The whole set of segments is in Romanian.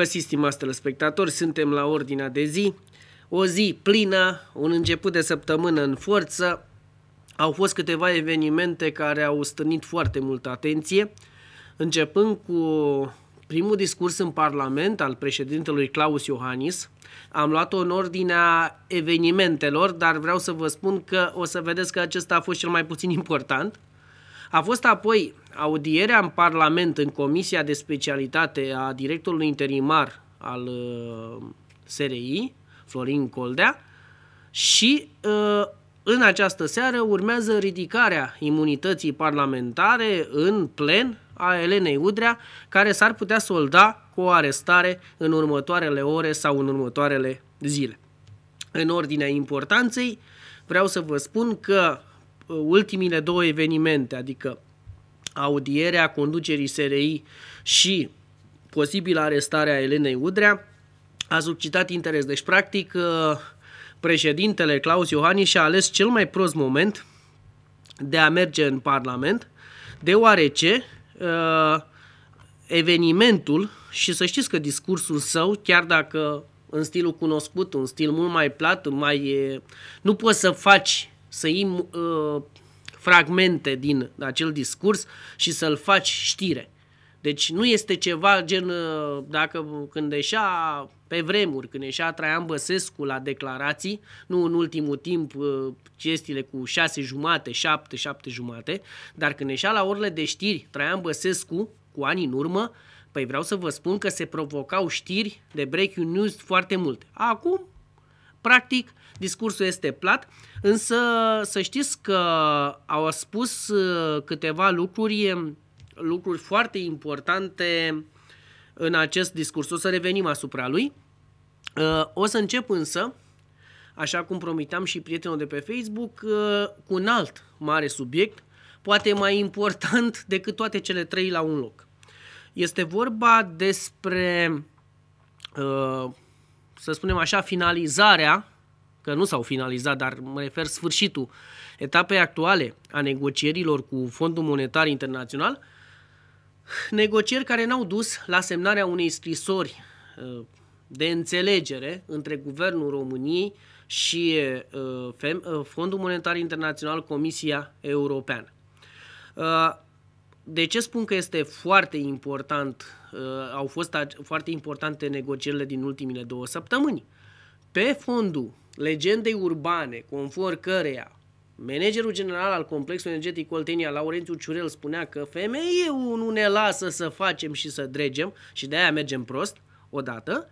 găsit, stimați spectatori, suntem la ordinea de zi. O zi plină, un început de săptămână în forță. Au fost câteva evenimente care au stănit foarte multă atenție, începând cu primul discurs în Parlament al președintelui Claus Iohannis. Am luat-o în ordinea evenimentelor, dar vreau să vă spun că o să vedeți că acesta a fost cel mai puțin important – a fost apoi audierea în Parlament, în Comisia de Specialitate a directorului interimar al uh, SRI, Florin Coldea, și uh, în această seară urmează ridicarea imunității parlamentare în plen a Elenei Udrea, care s-ar putea solda cu o arestare în următoarele ore sau în următoarele zile. În ordinea importanței, vreau să vă spun că Uh, ultimile două evenimente, adică audierea conducerii SRI și posibilă arestarea Elenei Udrea, a suscitat interes. Deci, practic, uh, președintele Claus Iohannis și-a ales cel mai prost moment de a merge în Parlament, deoarece uh, evenimentul, și să știți că discursul său, chiar dacă în stilul cunoscut, un stil mult mai plat, mai... nu poți să faci să iei uh, fragmente din acel discurs și să-l faci știre. Deci nu este ceva gen uh, dacă când ieșea pe vremuri, când ieșea Traian Băsescu la declarații, nu în ultimul timp uh, chestiile cu șase jumate, șapte, șapte jumate, dar când ieșea la orele de știri Traian Băsescu, cu ani în urmă, păi vreau să vă spun că se provocau știri de breaking news foarte multe. Acum Practic, discursul este plat, însă să știți că au spus uh, câteva lucruri, lucruri foarte importante în acest discurs. O să revenim asupra lui. Uh, o să încep însă, așa cum promiteam și prietenul de pe Facebook, uh, cu un alt mare subiect, poate mai important decât toate cele trei la un loc. Este vorba despre uh, să spunem așa, finalizarea, că nu s-au finalizat, dar mă refer sfârșitul etapei actuale a negocierilor cu Fondul Monetar Internațional, negocieri care n-au dus la semnarea unei scrisori uh, de înțelegere între Guvernul României și uh, uh, Fondul Monetar Internațional, Comisia Europeană. De ce spun că este foarte important Uh, au fost foarte importante negocierile din ultimile două săptămâni. Pe fondul legendei urbane, conform căreia managerul general al complexului energetic Oltenia, Laurențiu Ciurel, spunea că femeiul nu ne lasă să facem și să dregem și de aia mergem prost, odată,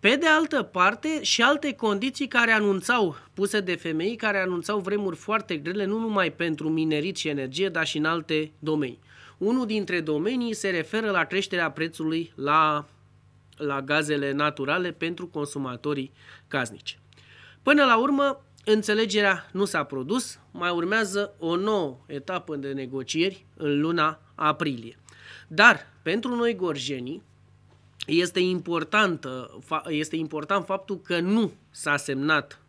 pe de altă parte, și alte condiții care anunțau, puse de femei, care anunțau vremuri foarte grele, nu numai pentru minerit și energie, dar și în alte domenii. Unul dintre domenii se referă la creșterea prețului la, la gazele naturale pentru consumatorii casnici. Până la urmă, înțelegerea nu s-a produs, mai urmează o nouă etapă de negocieri în luna aprilie. Dar, pentru noi gorjenii, este, importantă, este important faptul că nu s-a semnat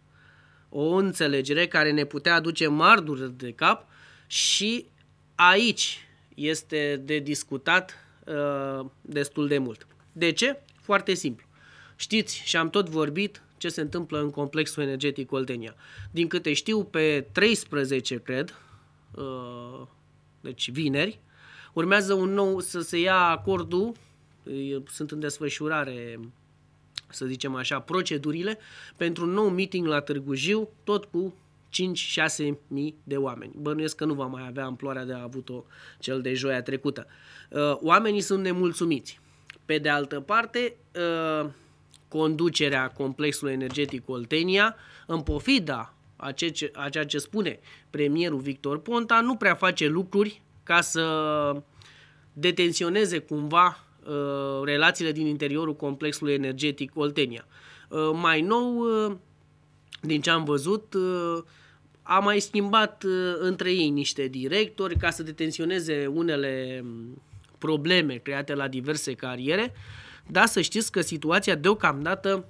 o înțelegere care ne putea aduce marduri de cap și aici este de discutat uh, destul de mult. De ce? Foarte simplu. Știți și am tot vorbit ce se întâmplă în complexul energetic Oltenia. Din câte știu, pe 13, cred, uh, deci vineri, urmează un nou să se ia acordul, sunt în desfășurare să zicem așa, procedurile pentru un nou meeting la Târgu Jiu, tot cu 5-6 mii de oameni. Bănuiesc că nu va mai avea amploarea de a avut-o cel de joia trecută. Uh, oamenii sunt nemulțumiți. Pe de altă parte, uh, conducerea complexului energetic Oltenia, în pofida a ceea ce, spune premierul Victor Ponta, nu prea face lucruri ca să detenționeze cumva uh, relațiile din interiorul complexului energetic Oltenia. Mai nou, din ce am văzut, a mai schimbat uh, între ei niște directori ca să detenționeze unele mm, probleme create la diverse cariere, dar să știți că situația deocamdată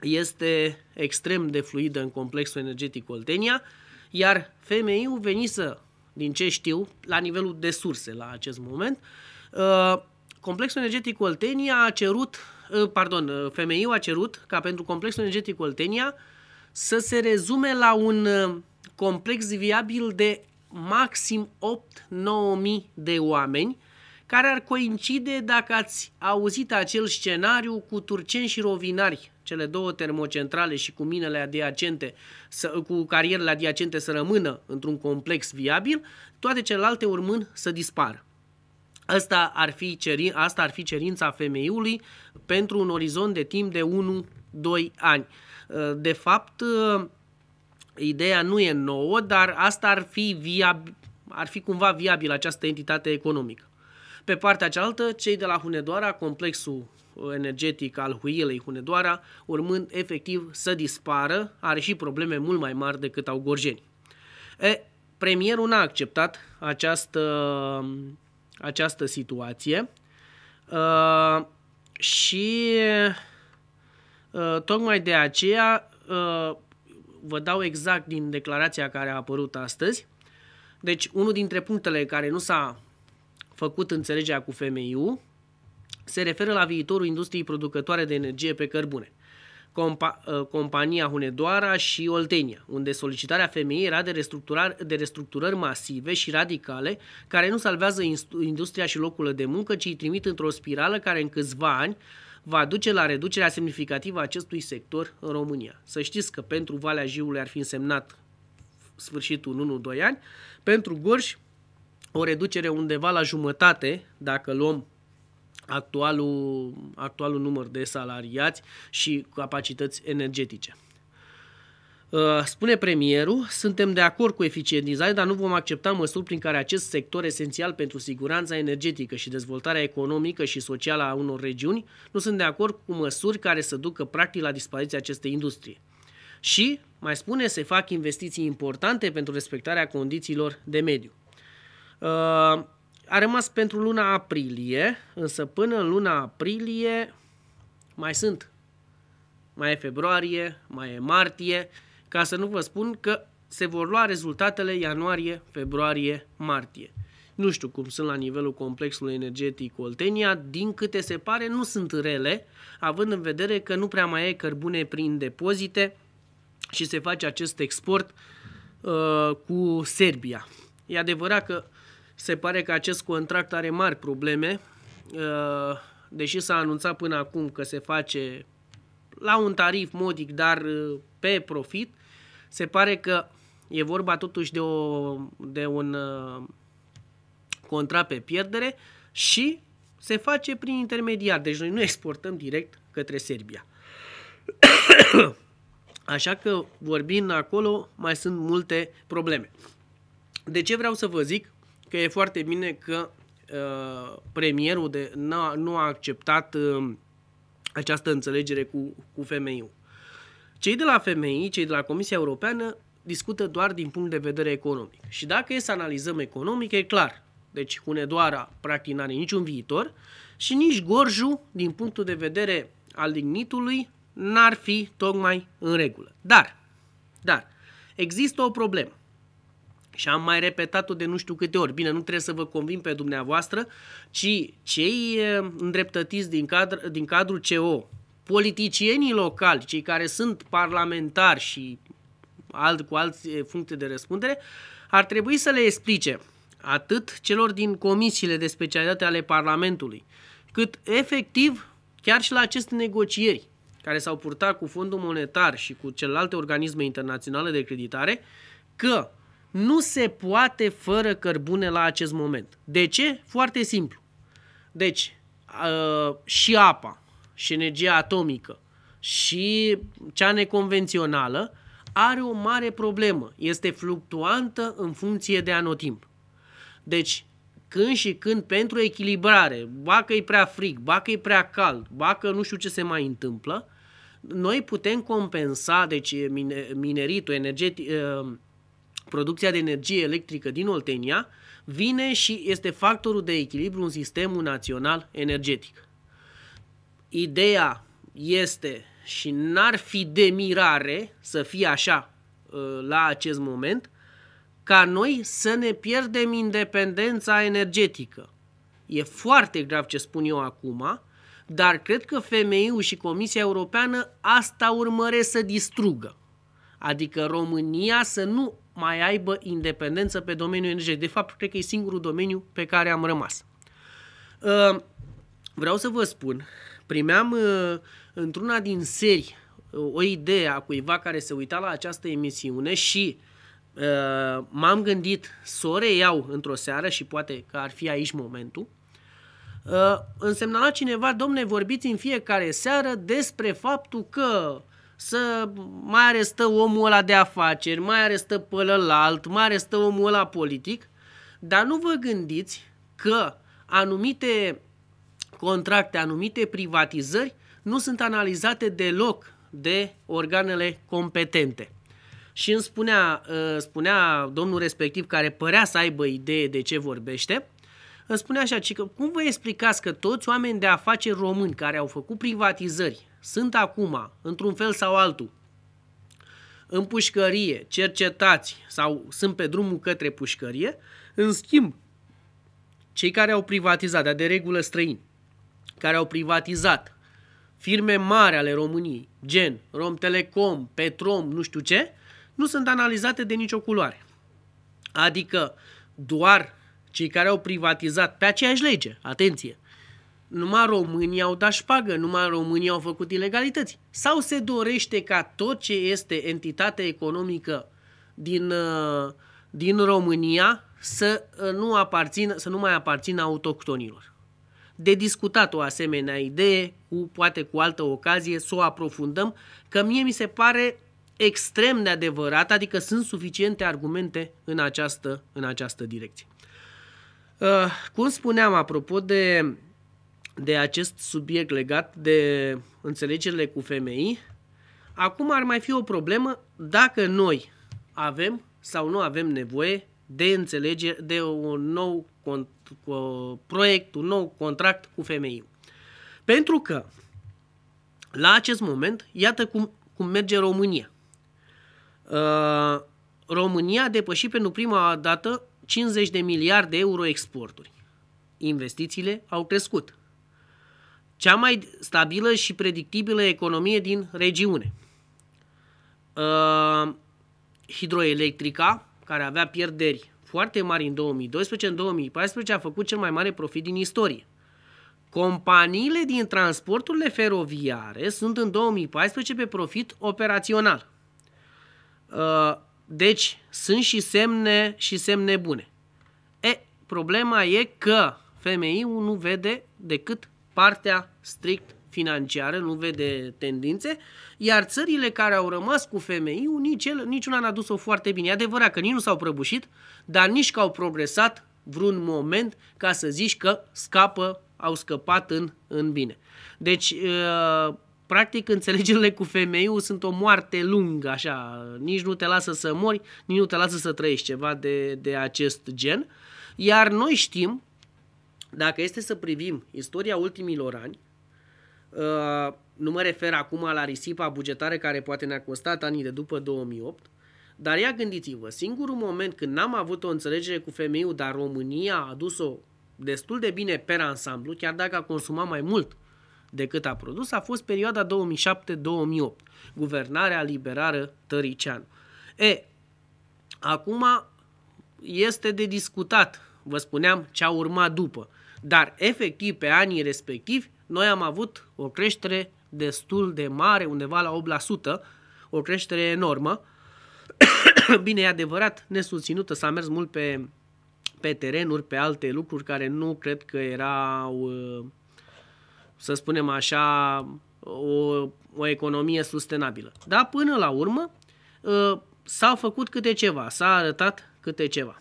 este extrem de fluidă în complexul energetic Oltenia, iar FMI-ul să, din ce știu, la nivelul de surse la acest moment, uh, complexul energetic Oltenia a cerut, uh, pardon, FMI-ul a cerut ca pentru complexul energetic Oltenia să se rezume la un uh, complex viabil de maxim 8-9.000 de oameni, care ar coincide, dacă ați auzit acel scenariu, cu turceni și rovinari, cele două termocentrale și cu minele adiacente, să, cu carierele adiacente să rămână într-un complex viabil, toate celelalte urmând să dispară. Asta ar fi, ceri, asta ar fi cerința femeiului pentru un orizont de timp de 1-2 ani. Eh, de fapt, eh, ideea nu e nouă, dar asta ar fi, viab- ar fi cumva viabilă această entitate economică. Pe partea cealaltă, cei de la Hunedoara, complexul eh, energetic al Huilei Hunedoara, urmând efectiv să dispară, are și probleme mult mai mari decât au gorjeni. E, premierul n-a acceptat această, această situație uh, și Uh, tocmai de aceea, uh, vă dau exact din declarația care a apărut astăzi, deci unul dintre punctele care nu s-a făcut înțelegerea cu FMIU se referă la viitorul industriei producătoare de energie pe cărbune. Compa- uh, compania Hunedoara și Oltenia, unde solicitarea femeii era de, restructurări, de restructurări masive și radicale, care nu salvează industria și locurile de muncă, ci îi trimit într-o spirală care în câțiva ani va duce la reducerea semnificativă a acestui sector în România. Să știți că pentru Valea Jiului ar fi însemnat sfârșitul 1-2 ani, pentru Gorj o reducere undeva la jumătate, dacă luăm actualul, actualul număr de salariați și capacități energetice. Uh, spune premierul, suntem de acord cu eficientizarea, dar nu vom accepta măsuri prin care acest sector esențial pentru siguranța energetică și dezvoltarea economică și socială a unor regiuni nu sunt de acord cu măsuri care să ducă practic la dispariția acestei industrie. Și, mai spune, se fac investiții importante pentru respectarea condițiilor de mediu. Uh, a rămas pentru luna aprilie, însă până în luna aprilie mai sunt. Mai e februarie, mai e martie, ca să nu vă spun că se vor lua rezultatele ianuarie, februarie, martie. Nu știu cum sunt la nivelul complexului energetic Oltenia, din câte se pare nu sunt rele, având în vedere că nu prea mai e cărbune prin depozite și se face acest export uh, cu Serbia. E adevărat că se pare că acest contract are mari probleme, uh, deși s-a anunțat până acum că se face la un tarif modic, dar uh, pe profit, se pare că e vorba totuși de, o, de un uh, contract pe pierdere și se face prin intermediar. Deci noi nu exportăm direct către Serbia. Așa că vorbind acolo mai sunt multe probleme. De ce vreau să vă zic că e foarte bine că uh, premierul de, nu a acceptat uh, această înțelegere cu, cu femeiul? Cei de la FMI, cei de la Comisia Europeană, discută doar din punct de vedere economic. Și dacă e să analizăm economic, e clar. Deci Hunedoara practic n-are niciun viitor și nici Gorju, din punctul de vedere al lignitului, n-ar fi tocmai în regulă. Dar, dar, există o problemă. Și am mai repetat-o de nu știu câte ori. Bine, nu trebuie să vă convin pe dumneavoastră, ci cei eh, îndreptătiți din, cadr, din cadrul CO politicienii locali, cei care sunt parlamentari și alt, cu alți funcții de răspundere, ar trebui să le explice atât celor din comisiile de specialitate ale Parlamentului, cât efectiv chiar și la aceste negocieri care s-au purtat cu Fondul Monetar și cu celelalte organisme internaționale de creditare, că nu se poate fără cărbune la acest moment. De ce? Foarte simplu. Deci, ă, și apa, și energia atomică și cea neconvențională are o mare problemă. Este fluctuantă în funcție de anotimp. Deci, când și când, pentru echilibrare, ba că e prea frig, ba că e prea cald, ba că nu știu ce se mai întâmplă, noi putem compensa, deci mineritul, energetic, ă, producția de energie electrică din Oltenia, vine și este factorul de echilibru în sistemul național energetic. Ideea este și n-ar fi de mirare să fie așa uh, la acest moment, ca noi să ne pierdem independența energetică. E foarte grav ce spun eu acum, dar cred că FMI-ul și Comisia Europeană asta urmăresc să distrugă. Adică România să nu mai aibă independență pe domeniul energetic. De fapt, cred că e singurul domeniu pe care am rămas. Uh, vreau să vă spun primeam uh, într-una din seri uh, o idee a cuiva care se uita la această emisiune și uh, m-am gândit să o reiau într-o seară și poate că ar fi aici momentul. Uh, însemna cineva, domne, vorbiți în fiecare seară despre faptul că să mai arestă omul ăla de afaceri, mai arestă pe mai arestă omul ăla politic, dar nu vă gândiți că anumite contracte, anumite privatizări, nu sunt analizate deloc de organele competente. Și îmi spunea, uh, spunea domnul respectiv, care părea să aibă idee de ce vorbește, îmi spunea așa, că cum vă explicați că toți oameni de afaceri români care au făcut privatizări sunt acum, într-un fel sau altul, în pușcărie, cercetați sau sunt pe drumul către pușcărie, în schimb, cei care au privatizat, dar de regulă străini, care au privatizat firme mari ale României, gen Romtelecom, Petrom, nu știu ce, nu sunt analizate de nicio culoare. Adică doar cei care au privatizat pe aceeași lege, atenție, numai românii au dat șpagă, numai românii au făcut ilegalități. Sau se dorește ca tot ce este entitate economică din, uh, din România să uh, nu, aparțină, să nu mai aparțină autoctonilor de discutat o asemenea idee, cu, poate cu altă ocazie, să o aprofundăm, că mie mi se pare extrem de adevărat, adică sunt suficiente argumente în această, în această direcție. Uh, cum spuneam, apropo de, de acest subiect legat de înțelegerile cu femei, acum ar mai fi o problemă dacă noi avem sau nu avem nevoie de înțelegere, de un nou cont, Uh, proiect, un nou contract cu femei. Pentru că la acest moment, iată cum, cum merge România. Uh, România a depășit pentru prima dată 50 de miliarde euro exporturi. Investițiile au crescut. Cea mai stabilă și predictibilă economie din regiune. Uh, hidroelectrica, care avea pierderi foarte mari în 2012, în 2014 a făcut cel mai mare profit din istorie. Companiile din transporturile feroviare sunt în 2014 pe profit operațional. Uh, deci sunt și semne și semne bune. E, problema e că fmi nu vede decât partea strict financiară, nu vede tendințe, iar țările care au rămas cu femei, nici el, niciuna n-a dus-o foarte bine. E adevărat că nici nu s-au prăbușit, dar nici că au progresat vreun moment ca să zici că scapă, au scăpat în, în bine. Deci, uh, practic, înțelegerile cu femei sunt o moarte lungă, așa, nici nu te lasă să mori, nici nu te lasă să trăiești ceva de, de acest gen. Iar noi știm, dacă este să privim istoria ultimilor ani, Uh, nu mă refer acum la risipa bugetară care poate ne-a costat anii de după 2008, dar ia gândiți-vă, singurul moment când n-am avut o înțelegere cu femeiul, dar România a adus-o destul de bine pe ansamblu, chiar dacă a consumat mai mult decât a produs, a fost perioada 2007-2008, guvernarea liberară Tăricianu. E, acum este de discutat, vă spuneam, ce a urmat după, dar efectiv pe anii respectivi noi am avut o creștere destul de mare, undeva la 8%, o creștere enormă. Bine, e adevărat, nesuținută, s-a mers mult pe, pe terenuri, pe alte lucruri care nu cred că erau, să spunem așa, o, o economie sustenabilă. Dar până la urmă s-au făcut câte ceva, s-a arătat câte ceva.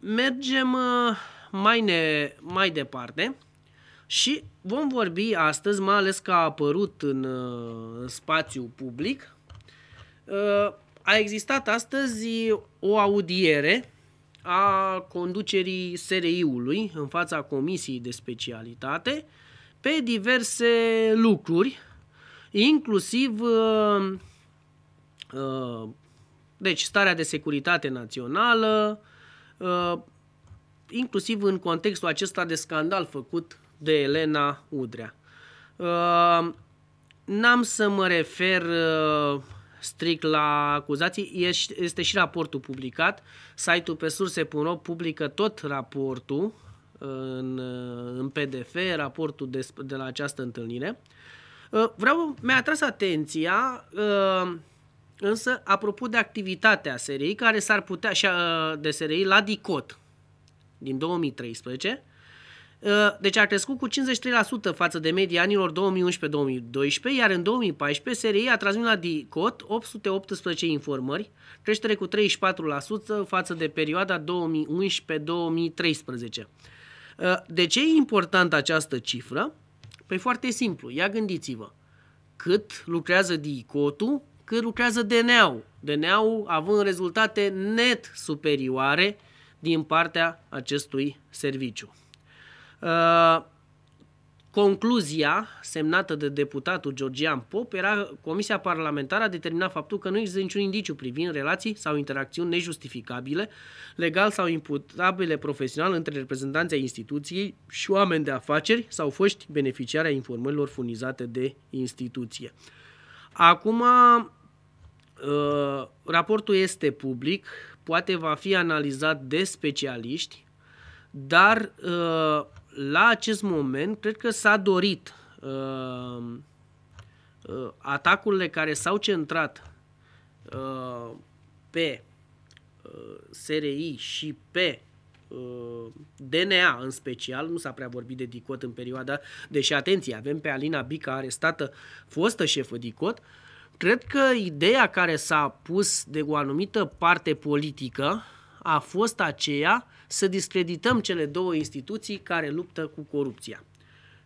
Mergem mai, ne, mai departe și vom vorbi astăzi, mai ales că a apărut în uh, spațiu public, uh, a existat astăzi o audiere a conducerii SRI-ului în fața Comisiei de Specialitate pe diverse lucruri, inclusiv uh, uh, deci starea de securitate națională, uh, inclusiv în contextul acesta de scandal făcut de Elena Udrea. Uh, n-am să mă refer uh, strict la acuzații, este și raportul publicat. Site-ul pe surse.ro publică tot raportul uh, în, în PDF, raportul de, de la această întâlnire. Vreau, mi-a atras atenția însă apropo de activitatea SRI care s-ar putea de SRI la DICOT, din 2013, uh, deci a crescut cu 53% față de media anilor 2011-2012, iar în 2014 SRI a transmis la DICOT 818 informări, creștere cu 34% față de perioada 2011-2013. Uh, de ce e importantă această cifră? Păi foarte simplu, ia gândiți-vă, cât lucrează DICOT-ul, cât lucrează DNA-ul. DNA-ul având rezultate net superioare din partea acestui serviciu. Uh, concluzia semnată de deputatul Georgian Pop era Comisia Parlamentară a determinat faptul că nu există niciun indiciu privind relații sau interacțiuni nejustificabile, legal sau imputabile profesional între reprezentanții instituției și oameni de afaceri sau foști beneficiari ai informărilor furnizate de instituție. Acum, uh, raportul este public, poate va fi analizat de specialiști, dar uh, la acest moment cred că s-a dorit uh, uh, atacurile care s-au centrat pe SRI și pe DNA în special, nu s-a prea vorbit de DICOT în perioada, deși atenție, avem pe Alina Bica arestată, fostă șefă DICOT, uh, Cred că ideea care s-a pus de o anumită parte politică a fost aceea să discredităm cele două instituții care luptă cu corupția.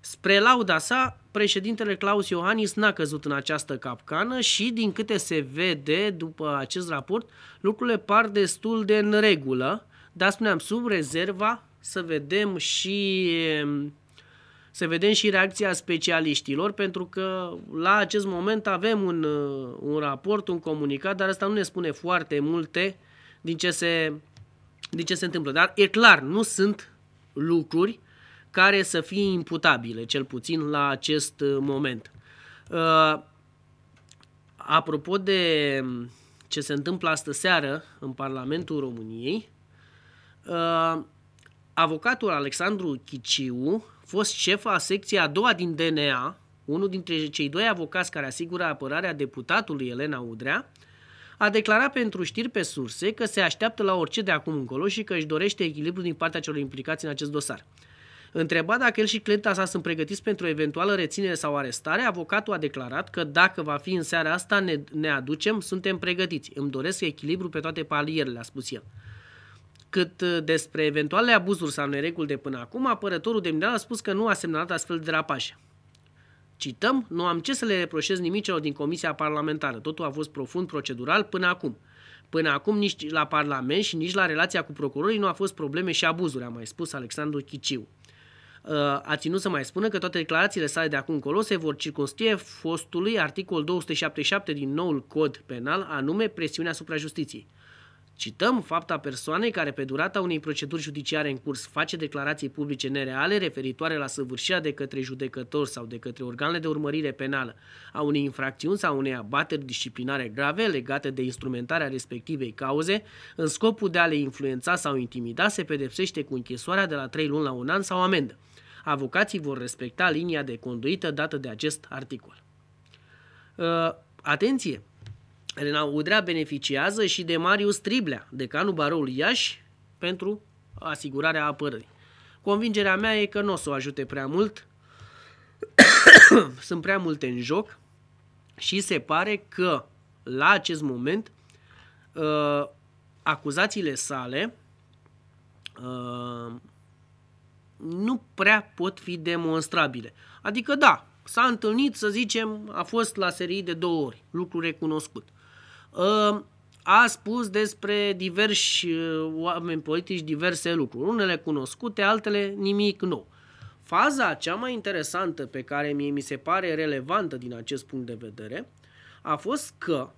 Spre lauda sa, președintele Claus Iohannis n-a căzut în această capcană și, din câte se vede după acest raport, lucrurile par destul de în regulă, dar spuneam sub rezerva să vedem și să vedem și reacția specialiștilor, pentru că la acest moment avem un, uh, un raport, un comunicat, dar asta nu ne spune foarte multe din ce se, din ce se întâmplă. Dar e clar, nu sunt lucruri care să fie imputabile, cel puțin la acest uh, moment. Uh, apropo de ce se întâmplă astă seară în Parlamentul României, uh, avocatul Alexandru Chiciu fost șefa a secției a doua din DNA, unul dintre cei doi avocați care asigură apărarea deputatului Elena Udrea, a declarat pentru știri pe surse că se așteaptă la orice de acum încolo și că își dorește echilibru din partea celor implicați în acest dosar. Întrebat dacă el și clienta sa sunt pregătiți pentru o eventuală reținere sau arestare, avocatul a declarat că dacă va fi în seara asta, ne, ne aducem, suntem pregătiți. Îmi doresc echilibru pe toate palierele, a spus el. Cât uh, despre eventuale abuzuri sau nereguli de până acum, apărătorul de a spus că nu a semnalat astfel de rapașe. Cităm, nu am ce să le reproșez nimic celor din Comisia Parlamentară. Totul a fost profund procedural până acum. Până acum nici la Parlament și nici la relația cu procurorii nu a fost probleme și abuzuri, a mai spus Alexandru Chiciu. Uh, a ținut să mai spună că toate declarațiile sale de acum încolo se vor circunscrie fostului articol 277 din noul cod penal, anume presiunea asupra justiției. Cităm fapta persoanei care pe durata unei proceduri judiciare în curs face declarații publice nereale referitoare la săvârșirea de către judecător sau de către organele de urmărire penală a unei infracțiuni sau unei abateri disciplinare grave legate de instrumentarea respectivei cauze în scopul de a le influența sau intimida se pedepsește cu închisoarea de la 3 luni la un an sau amendă. Avocații vor respecta linia de conduită dată de acest articol. Uh, atenție! Elena Udrea beneficiază și de Marius Triblea, decanul baroului Iași, pentru asigurarea apărării. Convingerea mea e că nu o să o ajute prea mult, sunt prea multe în joc și se pare că la acest moment uh, acuzațiile sale uh, nu prea pot fi demonstrabile. Adică da, s-a întâlnit, să zicem, a fost la serii de două ori, lucru recunoscut. Ă, a spus despre diversi ă, oameni politici diverse lucruri, unele cunoscute, altele nimic nou. Faza cea mai interesantă pe care mie mi se pare relevantă din acest punct de vedere a fost că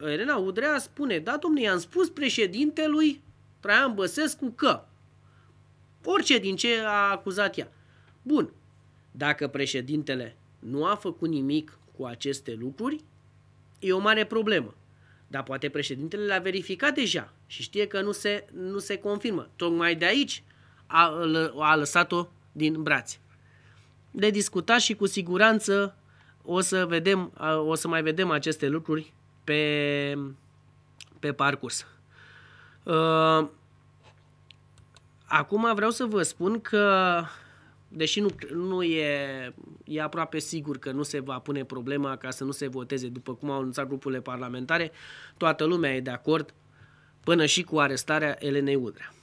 Elena Udrea spune, da, domnule, i-am spus președintelui Traian Băsescu că orice din ce a acuzat ea. Bun, dacă președintele nu a făcut nimic cu aceste lucruri, e o mare problemă. Dar poate președintele l-a verificat deja și știe că nu se, nu se confirmă. Tocmai de aici a, a lăsat-o din brațe. De discutat și cu siguranță o să, vedem, o să mai vedem aceste lucruri pe, pe parcurs. Uh, acum vreau să vă spun că deși nu, nu e, e aproape sigur că nu se va pune problema ca să nu se voteze, după cum au anunțat grupurile parlamentare, toată lumea e de acord până și cu arestarea Elenei Udrea.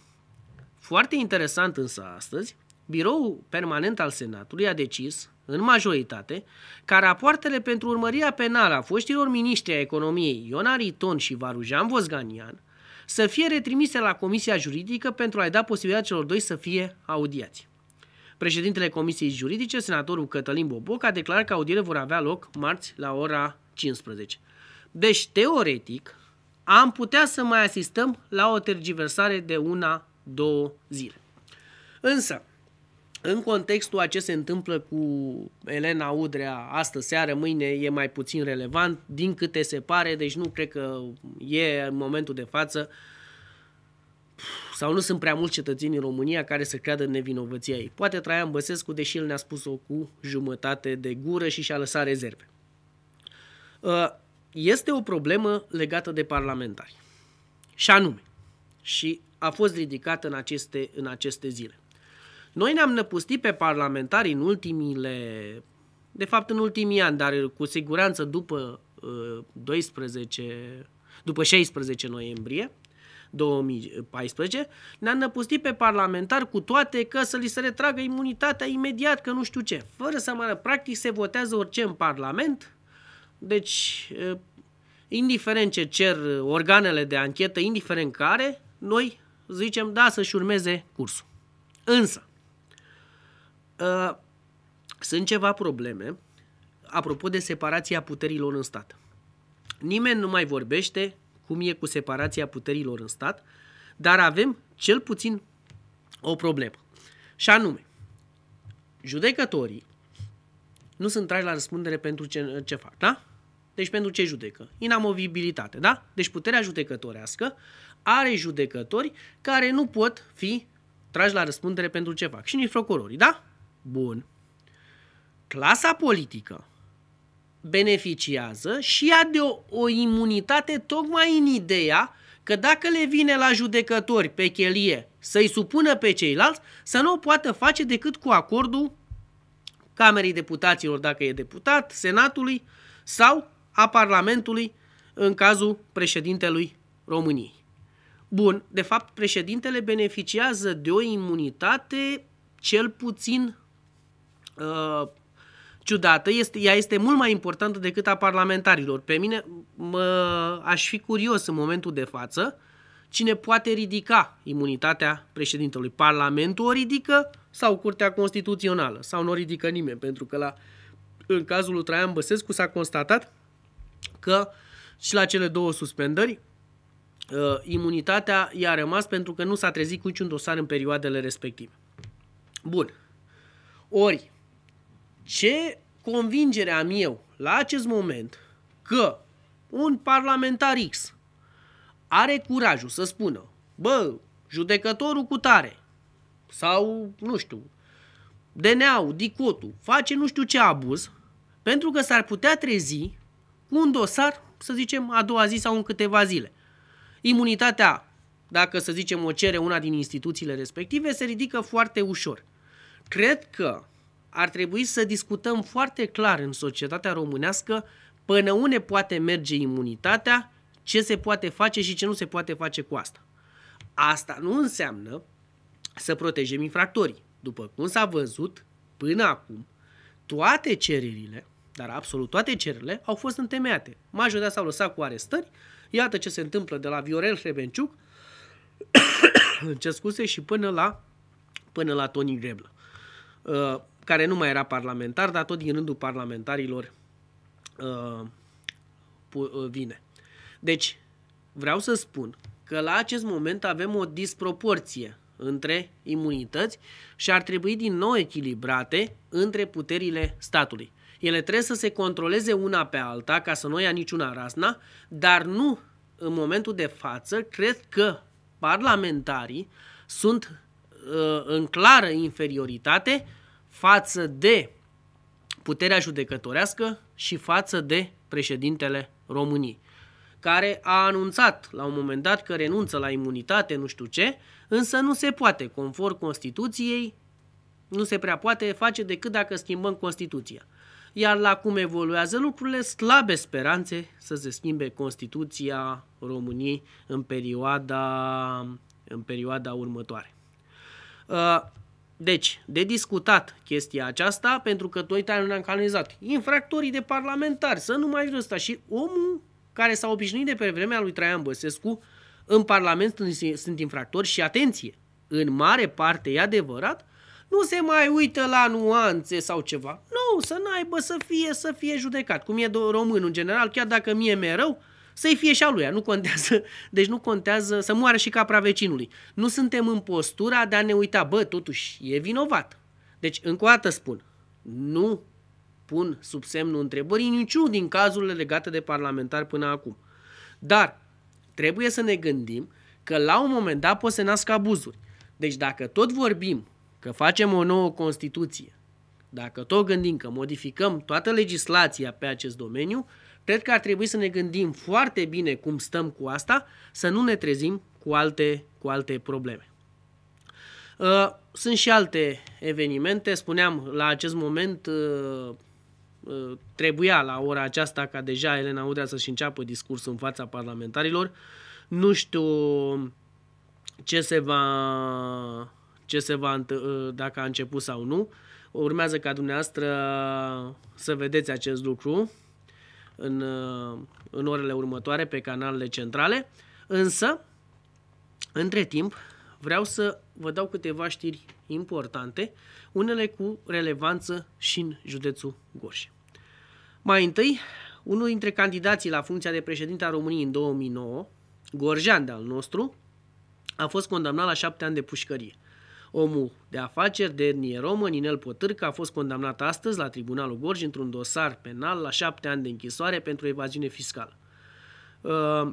Foarte interesant însă astăzi, biroul permanent al Senatului a decis, în majoritate, ca rapoartele pentru urmărirea penală a foștilor miniștri a economiei Ion Ariton și Varujan Vozganian să fie retrimise la Comisia Juridică pentru a-i da posibilitatea celor doi să fie audiați. Președintele Comisiei Juridice, senatorul Cătălin Boboc, a declarat că audierile vor avea loc marți la ora 15. Deci, teoretic, am putea să mai asistăm la o tergiversare de una, două zile. Însă, în contextul a ce se întâmplă cu Elena Udrea astă seară, mâine e mai puțin relevant, din câte se pare, deci nu cred că e în momentul de față uh, sau nu sunt prea mulți cetățeni în România care să creadă în nevinovăția ei. Poate Traian Băsescu, deși el ne-a spus-o cu jumătate de gură și și-a lăsat rezerve. Uh, este o problemă legată de parlamentari. Și anume, și a fost ridicată în aceste, în aceste zile. Noi ne-am năpustit pe parlamentari în ultimile, de fapt în ultimii ani, dar uh, cu siguranță după 12, uh, după 16 noiembrie, 2014, ne-a năpustit pe parlamentar cu toate că să li se retragă imunitatea imediat, că nu știu ce. Fără să mă practic se votează orice în Parlament, deci indiferent ce cer organele de anchetă, indiferent care, noi zicem da să-și urmeze cursul. Însă, sunt ceva probleme apropo de separația puterilor în stat. Nimeni nu mai vorbește cum e cu separația puterilor în stat, dar avem cel puțin o problemă. Și anume, judecătorii nu sunt trași la răspundere pentru ce, ce fac, da? Deci pentru ce judecă? Inamovibilitate, da? Deci puterea judecătorească are judecători care nu pot fi trași la răspundere pentru ce fac. Și nici procurorii, da? Bun. Clasa politică beneficiază și ea de o, o imunitate tocmai în ideea că dacă le vine la judecători pe chelie să-i supună pe ceilalți, să nu o poată face decât cu acordul Camerei Deputaților, dacă e deputat, Senatului sau a Parlamentului, în cazul președintelui României. Bun, de fapt, președintele beneficiază de o imunitate cel puțin uh, ciudată, este, ea este mult mai importantă decât a parlamentarilor. Pe mine mă, aș fi curios în momentul de față cine poate ridica imunitatea președintelui. Parlamentul o ridică sau Curtea Constituțională? Sau nu o ridică nimeni? Pentru că la, în cazul lui Traian Băsescu s-a constatat că și la cele două suspendări uh, imunitatea i-a rămas pentru că nu s-a trezit cu niciun dosar în perioadele respective. Bun. Ori, ce convingere am eu la acest moment că un parlamentar X are curajul să spună, bă, judecătorul cu tare sau, nu știu, DNA-ul, dicotul, face nu știu ce abuz, pentru că s-ar putea trezi cu un dosar, să zicem, a doua zi sau în câteva zile. Imunitatea, dacă să zicem o cere una din instituțiile respective, se ridică foarte ușor. Cred că ar trebui să discutăm foarte clar în societatea românească până unde poate merge imunitatea, ce se poate face și ce nu se poate face cu asta. Asta nu înseamnă să protejăm infractorii. După cum s-a văzut până acum, toate cererile, dar absolut toate cererile, au fost întemeiate. Majoritatea s-au lăsat cu arestări. Iată ce se întâmplă de la Viorel Hrebenciuc, ce scuse, și până la, până la Tony Greblă. Uh, care nu mai era parlamentar, dar tot din rândul parlamentarilor uh, uh, vine. Deci, vreau să spun că la acest moment avem o disproporție între imunități și ar trebui din nou echilibrate între puterile statului. Ele trebuie să se controleze una pe alta ca să nu ia niciuna rasna, dar nu în momentul de față cred că parlamentarii sunt uh, în clară inferioritate față de puterea judecătorească și față de președintele României, care a anunțat la un moment dat că renunță la imunitate, nu știu ce, însă nu se poate, conform Constituției, nu se prea poate face decât dacă schimbăm Constituția. Iar la cum evoluează lucrurile, slabe speranțe să se schimbe Constituția României în perioada, în perioada următoare. Uh, deci, de discutat chestia aceasta, pentru că doi nu ne-am canalizat. Infractorii de parlamentari, să nu mai ăsta. Și omul care s-a obișnuit de pe vremea lui Traian Băsescu, în Parlament sunt infractori și, atenție, în mare parte e adevărat, nu se mai uită la nuanțe sau ceva. Nu, să n-aibă să fie, să fie judecat. Cum e românul în general, chiar dacă mie mi-e rău, să-i fie și a lui, nu contează, deci nu contează să moară și capra vecinului. Nu suntem în postura de a ne uita, bă, totuși e vinovat. Deci, încă o dată spun, nu pun sub semnul întrebării niciun din cazurile legate de parlamentari până acum. Dar trebuie să ne gândim că la un moment dat pot să nască abuzuri. Deci dacă tot vorbim că facem o nouă Constituție, dacă tot gândim că modificăm toată legislația pe acest domeniu, Cred că ar trebui să ne gândim foarte bine cum stăm cu asta, să nu ne trezim cu alte, cu alte probleme. Uh, sunt și alte evenimente, spuneam, la acest moment uh, uh, trebuia la ora aceasta ca deja Elena Udrea să-și înceapă discursul în fața parlamentarilor. Nu știu ce se va, ce se va dacă a început sau nu. Urmează ca dumneavoastră să vedeți acest lucru în, uh, în orele următoare pe canalele centrale. Însă, între timp, vreau să vă dau câteva știri importante, unele cu relevanță și în județul Gorj. Mai întâi, unul dintre candidații la funcția de președinte a României în 2009, Gorjan de-al nostru, a fost condamnat la șapte ani de pușcărie. Omul de afaceri de etnie romă, Ninel Potârcă, a fost condamnat astăzi la Tribunalul Gorj într-un dosar penal la șapte ani de închisoare pentru evaziune fiscală. Uh,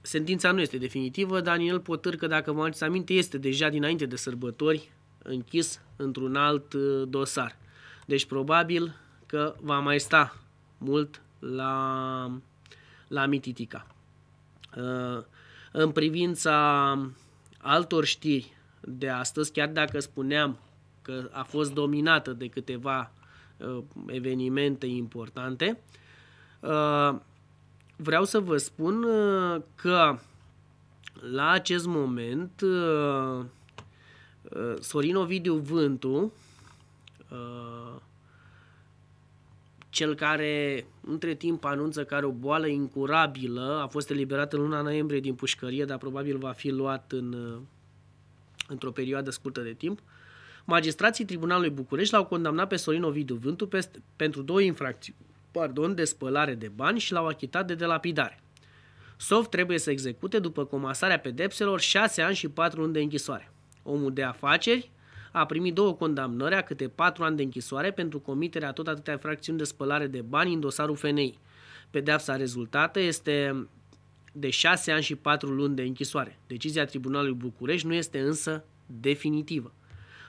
sentința nu este definitivă, dar Ninel Potârcă, dacă vă aduceți aminte, este deja dinainte de sărbători închis într-un alt uh, dosar. Deci probabil că va mai sta mult la, la Mititica. Uh, în privința altor știri de astăzi, chiar dacă spuneam că a fost dominată de câteva uh, evenimente importante, uh, vreau să vă spun uh, că la acest moment uh, uh, Sorin Ovidiu Vântu, uh, cel care între timp anunță că are o boală incurabilă, a fost eliberat în luna noiembrie din pușcărie, dar probabil va fi luat în uh, într-o perioadă scurtă de timp, magistrații Tribunalului București l-au condamnat pe Sorin Ovidiu Vântu peste, pentru două infracțiuni pardon, de spălare de bani și l-au achitat de delapidare. Sov trebuie să execute după comasarea pedepselor 6 ani și 4 luni de închisoare. Omul de afaceri a primit două condamnări a câte 4 ani de închisoare pentru comiterea tot atâtea fracțiuni de spălare de bani în dosarul FNI. Pedeapsa rezultată este de 6 ani și 4 luni de închisoare. Decizia Tribunalului București nu este însă definitivă.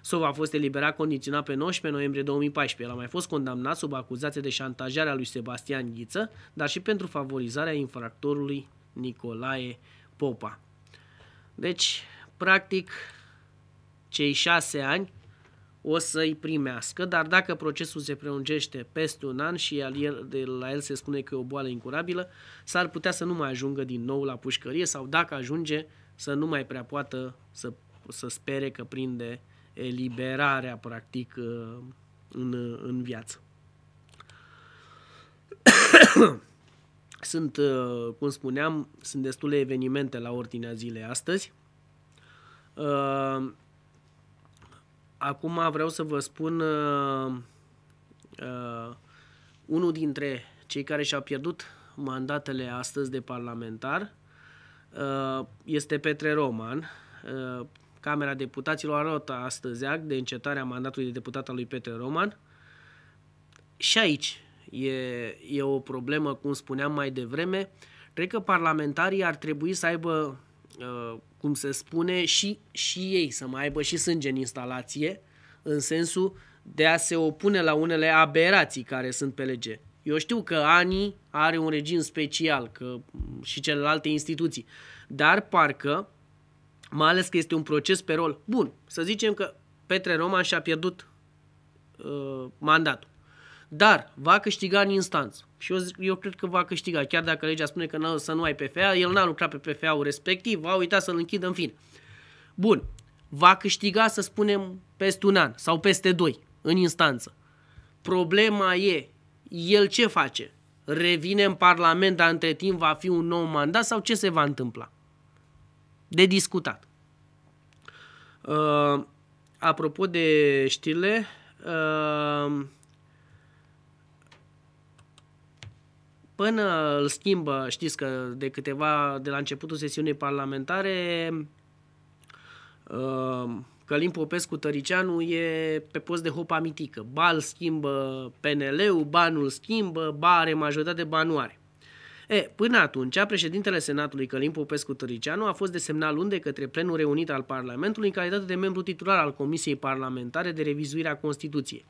Sova a fost eliberat condiționat pe 19 noiembrie 2014. El a mai fost condamnat sub acuzație de șantajare a lui Sebastian Ghiță, dar și pentru favorizarea infractorului Nicolae Popa. Deci, practic, cei șase ani o să-i primească, dar dacă procesul se prelungește peste un an și el, de la el se spune că e o boală incurabilă, s-ar putea să nu mai ajungă din nou la pușcărie sau dacă ajunge să nu mai prea poată să, să spere că prinde eliberarea practic uh, în, uh, în viață. sunt, uh, cum spuneam, sunt destule evenimente la ordinea zilei astăzi. Acum vreau să vă spun uh, uh, unul dintre cei care și-a pierdut mandatele astăzi de parlamentar uh, este Petre Roman. Uh, Camera Deputaților arată astăzi act de încetarea mandatului de deputat al lui Petre Roman. Și aici e, e o problemă, cum spuneam mai devreme. Cred că parlamentarii ar trebui să aibă uh, cum se spune, și, și ei să mai aibă și sânge în instalație, în sensul de a se opune la unele aberații care sunt pe lege. Eu știu că ANI are un regim special că și celelalte instituții, dar parcă, mai ales că este un proces pe rol, bun, să zicem că Petre Roman și-a pierdut uh, mandatul, dar va câștiga în instanță. Și eu, eu cred că va câștiga, chiar dacă legea spune că să nu ai PFA, el n-a lucrat pe PFA-ul respectiv, a uitat să-l închidă, în fine. Bun, va câștiga, să spunem, peste un an sau peste doi în instanță. Problema e, el ce face? Revine în Parlament, dar între timp va fi un nou mandat sau ce se va întâmpla? De discutat. Uh, apropo de știrile, uh, Până îl schimbă, știți că de câteva, de la începutul sesiunii parlamentare, uh, Călim Popescu Tăricianu e pe post de hopa mitică. Ba îl schimbă PNL-ul, ba nu îl schimbă, ba are majoritate, ba nu are. E, până atunci, președintele Senatului Călim Popescu Tăricianu a fost desemnat luni de către plenul reunit al Parlamentului în calitate de membru titular al Comisiei Parlamentare de Revizuire a Constituției,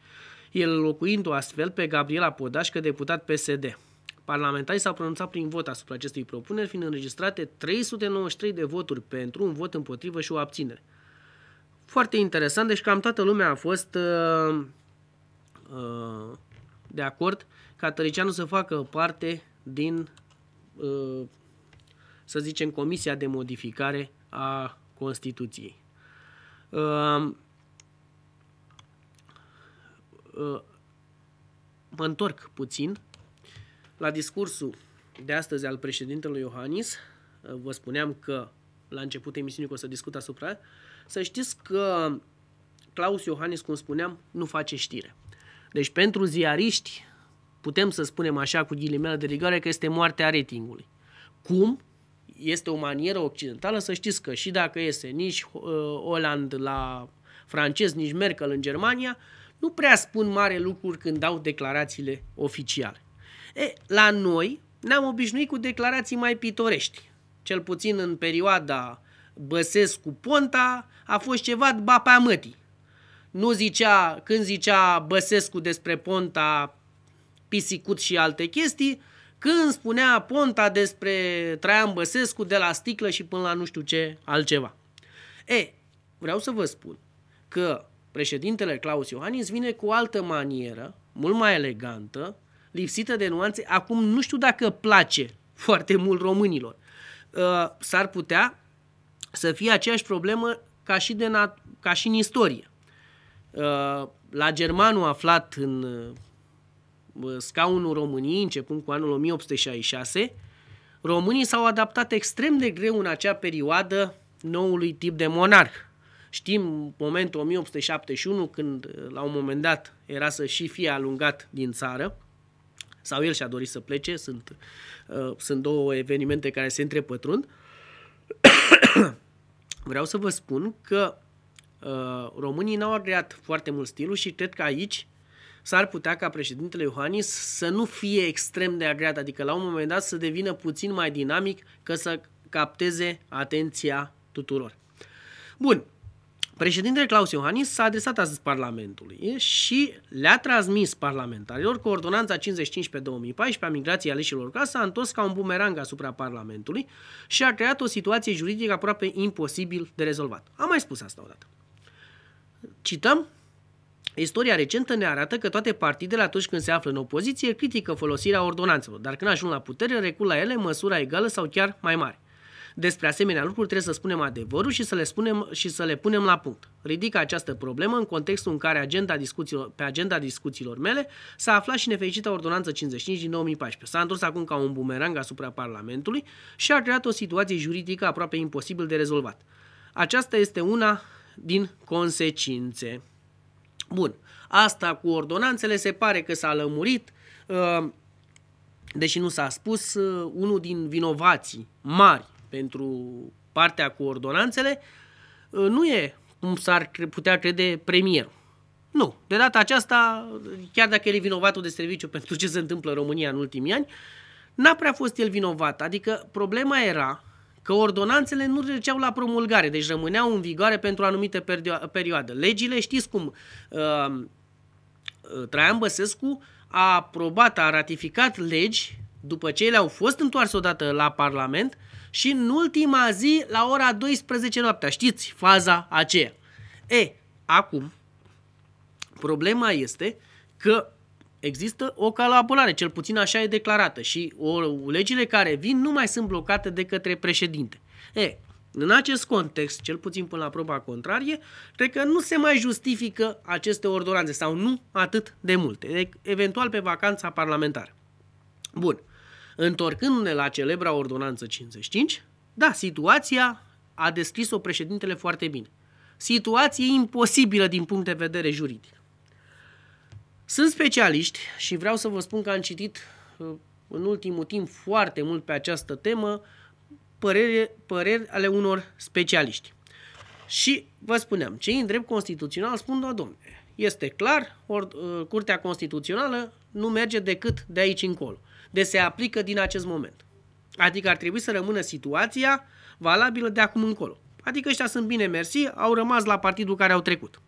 el locuind-o astfel pe Gabriela Podașcă, deputat PSD. Parlamentarii s-au pronunțat prin vot asupra acestei propuneri, fiind înregistrate 393 de voturi pentru, un vot împotrivă și o abținere. Foarte interesant, deci cam toată lumea a fost uh, uh, de acord ca Tăricianu să facă parte din, uh, să zicem, Comisia de Modificare a Constituției. Uh, uh, mă întorc puțin la discursul de astăzi al președintelui Iohannis, vă spuneam că la început emisiunii că o să discut asupra, să știți că Claus Iohannis, cum spuneam, nu face știre. Deci pentru ziariști, putem să spunem așa cu ghilimele de rigoare că este moartea ratingului. Cum? Este o manieră occidentală să știți că și dacă iese nici uh, Oland la francez, nici Merkel în Germania, nu prea spun mare lucruri când dau declarațiile oficiale. E, la noi ne-am obișnuit cu declarații mai pitorești. Cel puțin în perioada Băsescu-Ponta a fost ceva bapa mătii. Nu zicea, când zicea Băsescu despre Ponta, pisicut și alte chestii, când spunea Ponta despre Traian Băsescu de la sticlă și până la nu știu ce altceva. E, vreau să vă spun că președintele Claus Iohannis vine cu o altă manieră, mult mai elegantă, lipsită de nuanțe, acum nu știu dacă place foarte mult românilor. Uh, s-ar putea să fie aceeași problemă ca și, de nat- ca și în istorie. Uh, la germanul aflat în uh, scaunul României, începând cu anul 1866, românii s-au adaptat extrem de greu în acea perioadă noului tip de monarh. Știm momentul 1871, când la un moment dat era să și fie alungat din țară, sau el și-a dorit să plece, sunt, uh, sunt două evenimente care se întrepătrund. Vreau să vă spun că uh, românii n-au agreat foarte mult stilul și cred că aici s-ar putea ca președintele Iohannis să nu fie extrem de agreat, adică la un moment dat să devină puțin mai dinamic, ca să capteze atenția tuturor. Bun, Președintele Claus Iohannis s-a adresat astăzi Parlamentului și le-a transmis parlamentarilor că ordonanța 55 pe 2014 a migrației aleșilor ca s-a întors ca un bumerang asupra Parlamentului și a creat o situație juridică aproape imposibil de rezolvat. Am mai spus asta odată. Cităm Istoria recentă ne arată că toate partidele atunci când se află în opoziție critică folosirea ordonanțelor, dar când ajung la putere recul la ele măsura egală sau chiar mai mare. Despre asemenea lucruri trebuie să spunem adevărul și să le, spunem, și să le punem la punct. Ridic această problemă în contextul în care agenda discuțiilor, pe agenda discuțiilor mele s-a aflat și nefericită ordonanță 55 din 2014. S-a întors acum ca un bumerang asupra Parlamentului și a creat o situație juridică aproape imposibil de rezolvat. Aceasta este una din consecințe. Bun, asta cu ordonanțele se pare că s-a lămurit, uh, deși nu s-a spus, uh, unul din vinovații mari pentru partea cu ordonanțele, uh, nu e cum s-ar putea crede premierul. Nu. De data aceasta, chiar dacă el e vinovatul de serviciu pentru ce se întâmplă în România în ultimii ani, n-a prea fost el vinovat. Adică problema era că ordonanțele nu treceau la promulgare, deci rămâneau în vigoare pentru anumite perioade. Legile, știți cum, uh, uh, Traian Băsescu a aprobat, a ratificat legi după ce ele au fost întoarse odată la Parlament, uh, și în ultima zi la ora 12 noaptea. Știți faza aceea. E, acum, problema este că există o colaborare, cel puțin așa e declarată și o, legile care vin nu mai sunt blocate de către președinte. E, în acest context, cel puțin până la proba contrarie, cred că nu se mai justifică aceste ordonanțe sau nu atât de multe, deci, eventual pe vacanța parlamentară. Bun. Uh, Întorcându-ne la celebra ordonanță 55, da, situația a descris-o președintele foarte bine. Situație imposibilă din punct de vedere juridic. Sunt specialiști și vreau să vă spun că am citit uh, în ultimul timp foarte mult pe această temă păreri, păreri ale unor specialiști. Și vă spuneam, cei în drept constituțional spun, da, domnule, este clar, or, uh, Curtea Constituțională nu merge decât de aici încolo de se aplică din acest moment. Adică ar trebui să rămână situația valabilă de acum încolo. Adică ăștia sunt bine mersi, au rămas la partidul care au trecut.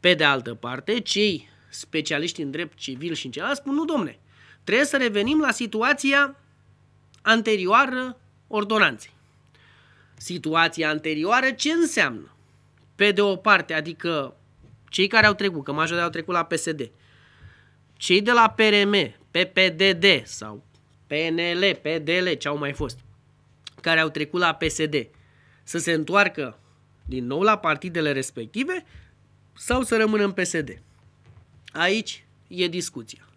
Pe de altă parte, cei specialiști în drept civil și în celălalt spun, nu domne, trebuie să revenim la situația anterioară ordonanței. Situația anterioară ce înseamnă? Pe de o parte, adică cei care au trecut, că majoritatea au trecut la PSD, cei de la PRM, PPDD sau PNL, PDL, ce au mai fost, care au trecut la PSD, să se întoarcă din nou la partidele respective sau să rămână în PSD. Aici e discuția.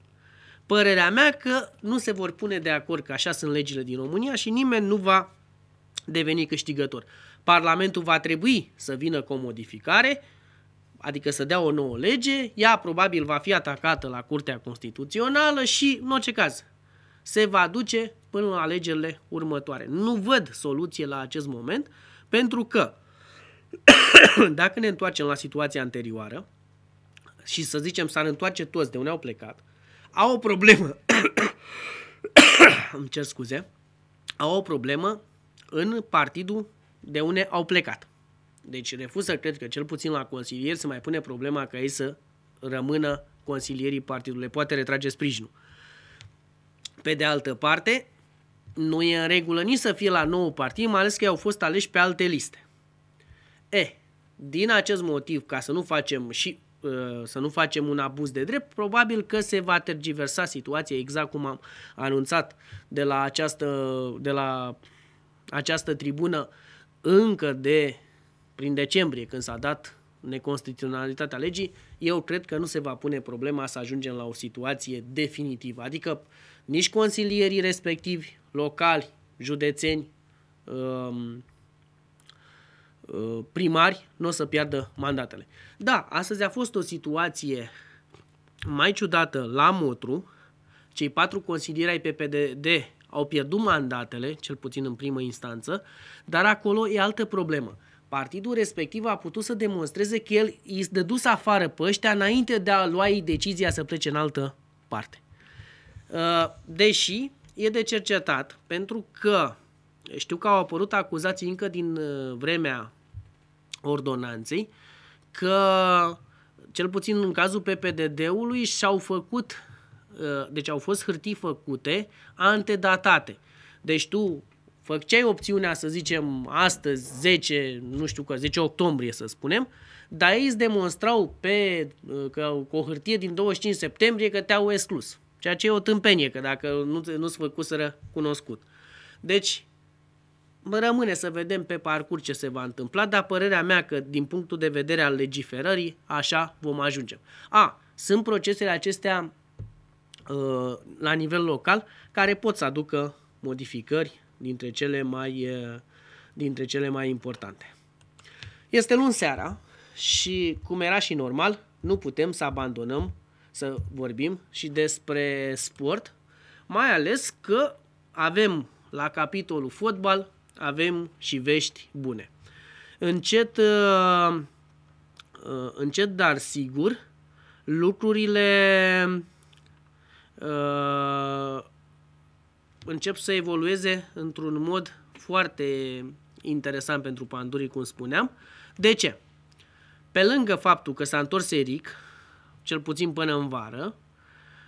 Părerea mea că nu se vor pune de acord că așa sunt legile din România și nimeni nu va deveni câștigător. Parlamentul va trebui să vină cu o modificare adică să dea o nouă lege, ea probabil va fi atacată la Curtea Constituțională și, în orice caz, se va duce până la alegerile următoare. Nu văd soluție la acest moment, pentru că dacă ne întoarcem la situația anterioară și să zicem s-ar întoarce toți de unde au plecat, au o problemă, îmi cer scuze, au o problemă în partidul de unde au plecat. Deci refuz să cred că cel puțin la consilieri se mai pune problema ca ei să rămână consilierii partidului. Poate retrage sprijinul. Pe de altă parte, nu e în regulă nici să fie la nouă partid, mai ales că au fost aleși pe alte liste. E, din acest motiv, ca să nu facem și uh, să nu facem un abuz de drept, probabil că se va tergiversa situația exact cum am anunțat de la această, de la această tribună încă de prin decembrie, când s-a dat neconstituționalitatea legii, eu cred că nu se va pune problema să ajungem la o situație definitivă. Adică nici consilierii respectivi, locali, județeni, um, uh, primari, nu o să piardă mandatele. Da, astăzi a fost o situație mai ciudată la Motru. Cei patru consilieri ai PPDD au pierdut mandatele, cel puțin în primă instanță, dar acolo e altă problemă partidul respectiv a putut să demonstreze că el i-s dus afară pe ăștia înainte de a lua ei decizia să plece în altă parte. Uh, deși e de cercetat, pentru că știu că au apărut acuzații încă din uh, vremea ordonanței, că cel puțin în cazul PPDD-ului și-au făcut, uh, deci au fost hârtii făcute antedatate. Deci tu Făceai opțiunea, să zicem, astăzi, 10, nu știu că, 10 octombrie, să spunem, dar ei îți demonstrau pe, uh, că, cu o hârtie din 25 septembrie că te-au exclus. Ceea ce e o tâmpenie, că dacă nu, nu-ți făcuseră cunoscut. Deci, rămâne să vedem pe parcurs ce se va întâmpla, dar părerea mea că din punctul de vedere al legiferării, așa vom ajunge. A, sunt procesele acestea uh, la nivel local care pot să aducă modificări dintre cele mai, dintre cele mai importante. Este luni seara și, cum era și normal, nu putem să abandonăm să vorbim și despre sport, mai ales că avem la capitolul fotbal, avem și vești bune. Încet, încet dar sigur, lucrurile încep să evolueze într-un mod foarte interesant pentru pandurii, cum spuneam. De ce? Pe lângă faptul că s-a întors Eric, cel puțin până în vară,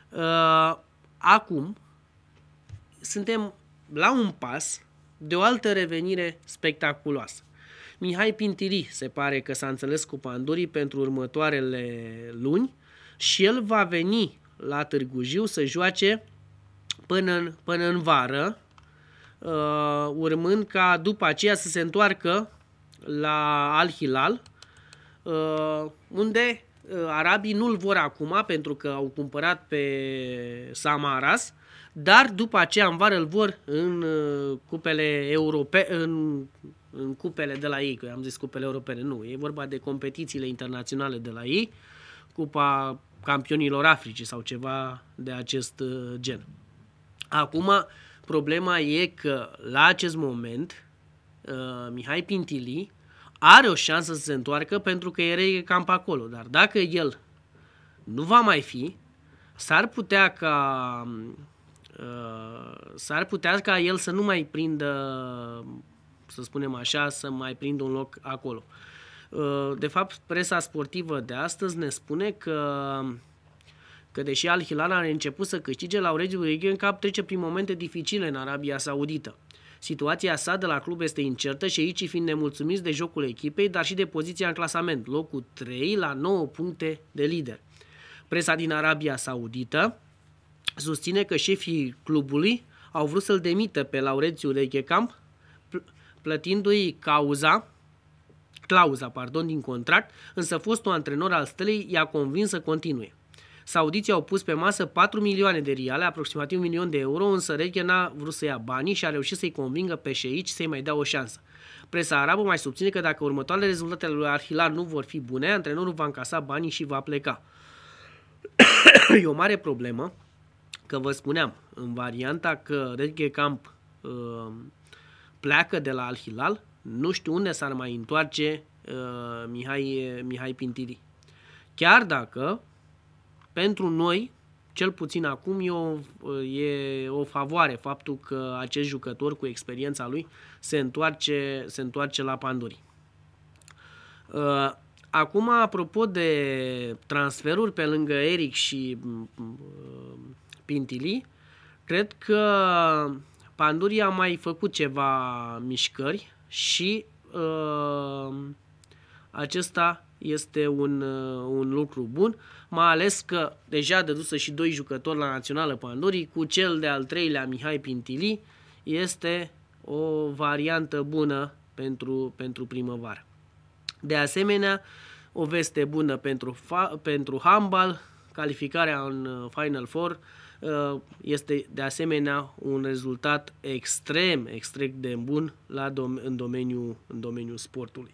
uh, acum suntem la un pas de o altă revenire spectaculoasă. Mihai Pintiri se pare că s-a înțeles cu pandurii pentru următoarele luni și el va veni la Târgu Jiu să joace până în, până în vară, uh, urmând ca după aceea să se întoarcă la Al-Hilal, uh, unde uh, arabii nu-l vor acum pentru că au cumpărat pe Samaras, dar după aceea în vară îl vor în uh, cupele europene, în, în cupele de la ei, că am zis cupele europene, nu, e vorba de competițiile internaționale de la ei, cupa campionilor Africii sau ceva de acest uh, gen. Acum, problema e că la acest moment uh, Mihai Pintili are o șansă să se întoarcă pentru că era e cam pe acolo. Dar dacă el nu va mai fi, s-ar putea ca um, uh, s-ar putea ca el să nu mai prindă, să spunem așa, să mai prindă un loc acolo. Uh, de fapt, presa sportivă de astăzi ne spune că um, că deși Al Hilal a început să câștige, Laurentiu Reghen Cup trece prin momente dificile în Arabia Saudită. Situația sa de la club este incertă și aici fiind nemulțumiți de jocul echipei, dar și de poziția în clasament, locul 3 la 9 puncte de lider. Presa din Arabia Saudită susține că șefii clubului au vrut să-l demită pe Laurențiu Rechecamp, plătindu-i cauza, clauza pardon, din contract, însă fostul antrenor al stelei i-a convins să continue. Saudiții au pus pe masă 4 milioane de riale, aproximativ un milion de euro, însă Reghe n-a vrut să ia banii și a reușit să-i convingă pe șeici să-i mai dea o șansă. Presa arabă mai subține că dacă următoarele rezultate ale lui Arhilar nu vor fi bune, antrenorul va încasa banii și va pleca. e o mare problemă că vă spuneam, în varianta că Reghe Camp uh, pleacă de la Al-Hilal, nu știu unde s-ar mai întoarce uh, Mihai, Mihai Pintiri. Chiar dacă pentru noi, cel puțin acum, e o, e o favoare faptul că acest jucător cu experiența lui se întoarce, se întoarce la Panduri. Uh, acum, apropo de transferuri pe lângă Eric și mm, mm, Pintili, cred că Pandurii a mai făcut ceva mișcări și uh, acesta este un, uh, un lucru bun, mai ales că deja dedusă și doi jucători la Națională Pandurii, cu cel de-al treilea Mihai Pintili, este o variantă bună pentru, pentru primăvară. De asemenea, o veste bună pentru, pentru handball, calificarea în uh, Final Four uh, este de asemenea un rezultat extrem, extrem de bun la dom- în, domeniul, în domeniul sportului.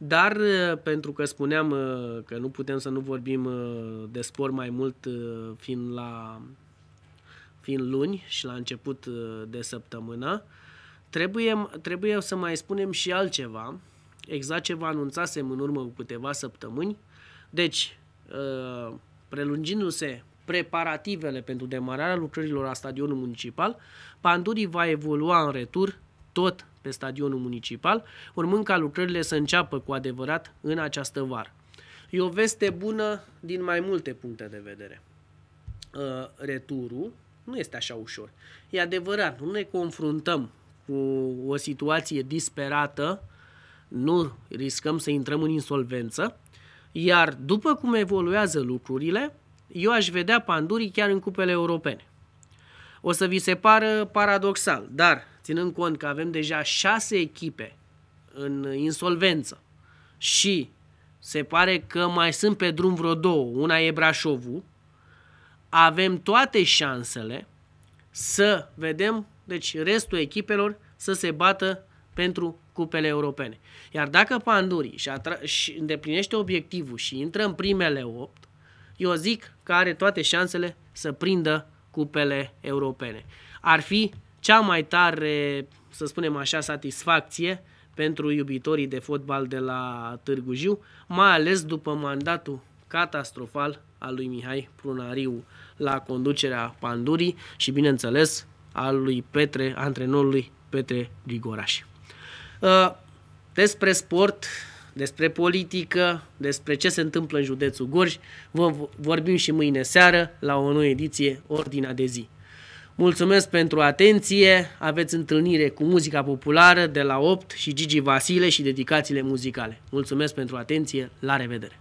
Dar uh, pentru că spuneam uh, că nu putem să nu vorbim uh, de spor mai mult fiind la fiind luni și la început de săptămână, trebuie, trebuie să mai spunem și altceva, exact ce vă anunțasem în urmă cu câteva săptămâni. Deci, prelungindu-se preparativele pentru demararea lucrărilor la stadionul municipal, Pandurii va evolua în retur tot pe stadionul municipal, urmând ca lucrările să înceapă cu adevărat în această vară. E o veste bună din mai multe puncte de vedere. Ă, returul nu este așa ușor. E adevărat, nu ne confruntăm cu o situație disperată, nu riscăm să intrăm în insolvență, iar după cum evoluează lucrurile, eu aș vedea pandurii chiar în cupele europene. O să vi se pară paradoxal, dar ținând cont că avem deja șase echipe în insolvență și se pare că mai sunt pe drum vreo două, una e Brașovul, avem toate șansele să vedem, deci restul echipelor să se bată pentru cupele europene. Iar dacă Pandurii și, atra- și îndeplinește obiectivul și intră în primele 8, eu zic că are toate șansele să prindă cupele europene. Ar fi cea mai tare, să spunem așa, satisfacție pentru iubitorii de fotbal de la Târgu Jiu, mai ales după mandatul catastrofal al lui Mihai Prunariu la conducerea Pandurii și, bineînțeles, al lui Petre, antrenorului Petre Grigoraș. Uh, despre sport, despre politică, despre ce se întâmplă în județul Gorj, vorbim și mâine seară la o nouă ediție Ordinea de zi. Mulțumesc pentru atenție, aveți întâlnire cu muzica populară de la 8 și Gigi Vasile și dedicațiile muzicale. Mulțumesc pentru atenție, la revedere!